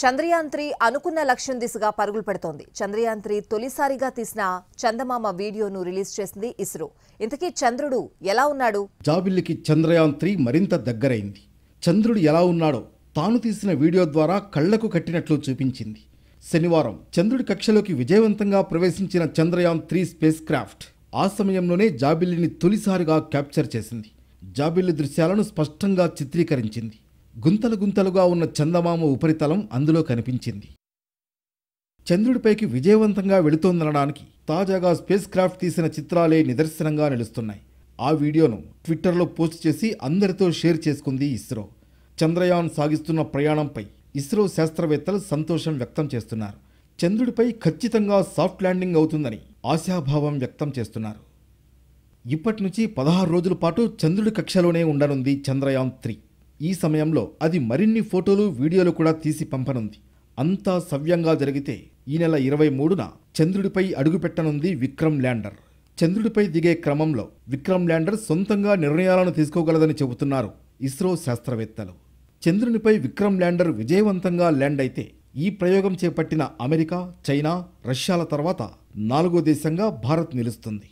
Chandrayaan three అనుకున్న లక్ష్యం దిశగా పరుగులు పెడుతోంది చంద్రయాన్ త్రీ తొలిసారిగా తీసిన చందమామ వీడియోను రిలీజ్ చేసింది ఇస్రో ఇంతకీ చంద్రుడు ఎలా ఉన్నాడు జాబిల్లికి చంద్రయాన్ త్రీ మరింత దగ్గరైంది చంద్రుడు ఎలా ఉన్నాడో తాను తీసిన వీడియో ద్వారా కళ్లకు కట్టినట్లు చూపించింది శనివారం చంద్రుడి కక్షలోకి విజయవంతంగా ప్రవేశించిన చంద్రయాన్ త్రీ స్పేస్ క్రాఫ్ట్ ఆ సమయంలోనే జాబిల్లిని తొలిసారిగా క్యాప్చర్ చేసింది జాబిల్లి దృశ్యాలను స్పష్టంగా చిత్రీకరించింది గుంతలు గుంతలుగా ఉన్న చందమామ ఉపరితలం అందులో కనిపించింది చంద్రుడిపైకి విజయవంతంగా వెళుతోందనడానికి తాజాగా స్పేస్ క్రాఫ్ట్ తీసిన చిత్రాలే నిదర్శనంగా నిలుస్తున్నాయి ఆ వీడియోను ట్విట్టర్లో పోస్ట్ చేసి అందరితో షేర్ చేసుకుంది ఇస్రో చంద్రయాన్ సాగిస్తున్న ప్రయాణంపై ఇస్రో శాస్త్రవేత్తలు సంతోషం వ్యక్తం చేస్తున్నారు చంద్రుడిపై ఖచ్చితంగా సాఫ్ట్ ల్యాండింగ్ అవుతుందని ఆశాభావం వ్యక్తం చేస్తున్నారు ఇప్పటి నుంచి పదహారు రోజుల పాటు చంద్రుడి కక్షలోనే ఉండనుంది చంద్రయాన్ త్రీ ఈ సమయంలో అది మరిన్ని ఫోటోలు వీడియోలు కూడా తీసి పంపనుంది అంతా సవ్యంగా జరిగితే ఈ నెల ఇరవై మూడున చంద్రుడిపై అడుగుపెట్టనుంది విక్రమ్ ల్యాండర్ చంద్రుడిపై దిగే క్రమంలో విక్రమ్ ల్యాండర్ సొంతంగా నిర్ణయాలను తీసుకోగలదని చెబుతున్నారు ఇస్రో శాస్త్రవేత్తలు చంద్రునిపై విక్రమ్ ల్యాండర్ విజయవంతంగా ల్యాండ్ అయితే ఈ ప్రయోగం చేపట్టిన అమెరికా చైనా రష్యాల తర్వాత నాలుగో దేశంగా భారత్ నిలుస్తుంది